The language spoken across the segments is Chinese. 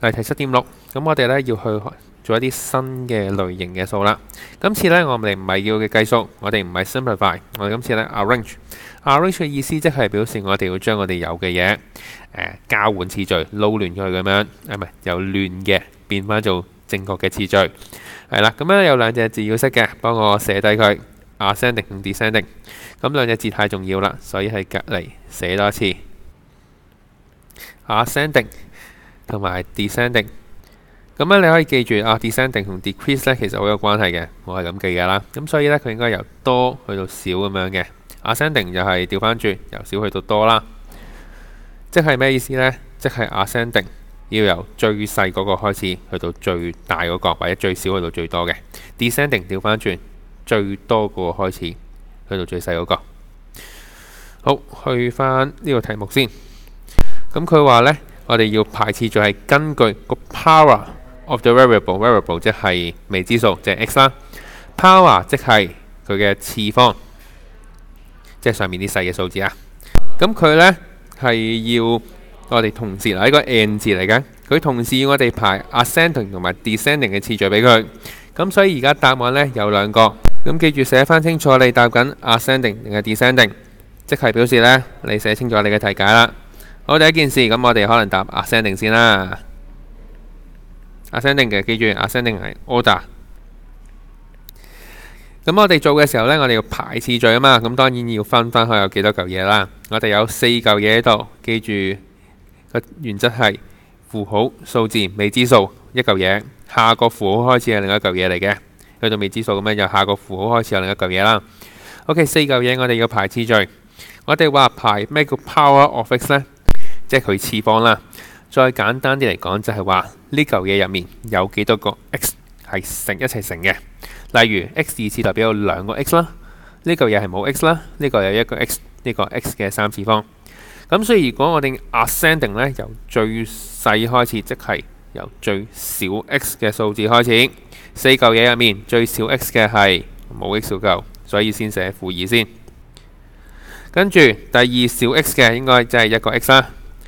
題七點六，咁我哋咧要去做一啲新嘅類型嘅數啦。今次咧，我哋唔係要嘅計數，我哋唔係 simplify，我哋今次咧 arrange。arrange 嘅意思即係表示我哋要將我哋有嘅嘢誒交換次序，撈亂佢咁樣，唔係又亂嘅，變翻做正確嘅次序。係啦，咁樣有兩隻字要識嘅，幫我寫低佢 ascending、同 descending。咁兩隻字太重要啦，所以喺隔離寫多次 ascending。同埋 descending，咁咧你可以記住啊，descending 同 decrease 咧其實好有關係嘅，我係咁記噶啦。咁所以咧佢應該由多去到少咁樣嘅，ascending 就係調翻轉，由少去到多啦。即係咩意思呢？即係 ascending 要由最細嗰個開始去到最大嗰個，或者最少去到最多嘅；descending 調翻轉，最多個開始去到最細嗰個。好，去翻呢個題目先。咁佢話呢。我哋要排次序係根據個 power of the variable variable 即係未知數，即係 x 啦。power 即係佢嘅次方，即係上面啲細嘅數字啊。咁佢呢係要我哋同時啦，一個 n 字嚟嘅。佢同時要我哋排 ascending 同埋 descending 嘅次序俾佢。咁所以而家答案呢有兩個。咁記住寫翻清楚，你答緊 ascending 定係 descending，即係表示呢你寫清楚你嘅題解啦。好，第一件事咁，我哋可能答 ascending 先啦。ascending 嘅，记住 ascending 系 order。咁我哋做嘅时候呢，我哋要排次序啊嘛。咁当然要分分开有几多嚿嘢啦。我哋有四嚿嘢喺度，记住个原则系符号、数字、未知数一嚿嘢。下个符号开始系另一嚿嘢嚟嘅。去到未知数咁样，就下个符号开始係另一嚿嘢啦。OK，四嚿嘢我哋要排次序。我哋话排咩叫 Power Office 呢？即係佢次方啦。再簡單啲嚟講，就係話呢嚿嘢入面有幾多個 x 係乘一齊乘嘅。例如 x 二次代表有兩個 x 啦，呢嚿嘢係冇 x 啦，呢個有一個 x，呢個 x 嘅三次方。咁所以如果我哋 ascending 咧，由最細開始，即係由最小 x 嘅數字開始。四嚿嘢入面最小 x 嘅係冇 x 數嚿，所以先寫負二先。跟住第二小 x 嘅應該就係一個 x 啦。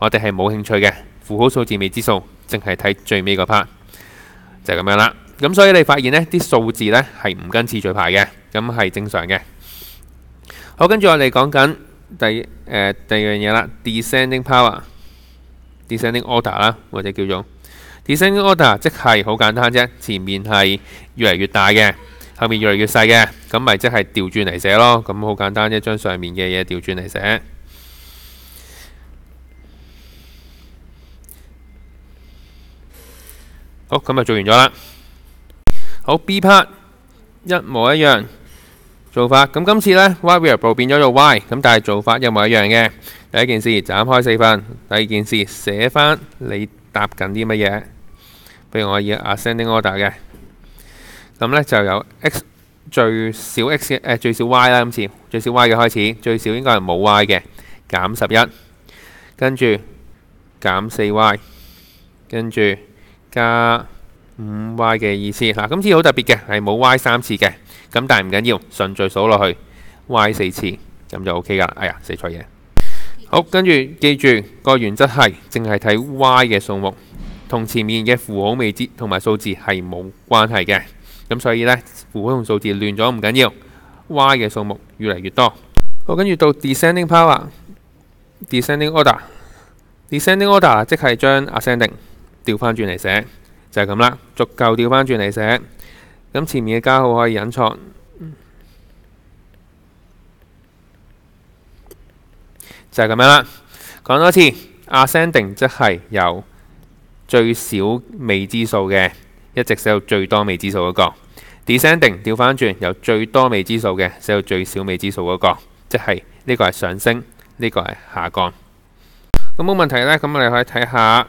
我哋係冇興趣嘅，符號數字未知數，淨係睇最尾個 part 就係咁樣啦。咁所以你發現呢啲數字呢係唔跟次序排嘅，咁係正常嘅。好，跟住我哋講緊第誒第二樣嘢啦，descending power、descending order 啦，或者叫做 descending order，即係好簡單啫。前面係越嚟越大嘅，後面越嚟越細嘅，咁咪即係調轉嚟寫咯。咁好簡單，啫，將上面嘅嘢調轉嚟寫。好，咁就做完咗啦。好 B part 一模一樣做法。咁今次呢 y variable 變咗做 y，咁但係做法一模一樣嘅。第一件事，斬開四份；第二件事，寫翻你搭緊啲乜嘢。譬如我以 ascending order 嘅，咁呢就有 x 最少 x 嘅，最少 y 啦。今次最少 y 嘅開始，最少應該係冇 y 嘅，減十一，跟住減四 y，跟住。加五 y 嘅意思，嗱今次好特別嘅，係冇 y 三次嘅，咁但係唔緊要，順序數落去 y 四次咁就 OK 噶。哎呀，死錯嘢！好，跟住記住個原則係淨係睇 y 嘅數目，同前面嘅符號、未知同埋數字係冇關係嘅。咁所以呢，符號同數字亂咗唔緊要，y 嘅數目越嚟越多。好，跟住到 descending power、descending order、descending order 即係將 ascending。调翻转嚟写就系咁啦，足够调翻转嚟写，咁前面嘅加号可以隐藏，就系咁样啦。讲多次，ascending 即系有最少未知数嘅，一直写到最多未知数嗰个；descending 调翻转有最多未知数嘅，写到最少未知数嗰个，即系呢个系上升，呢个系下降。咁冇问题呢，咁我哋可以睇下。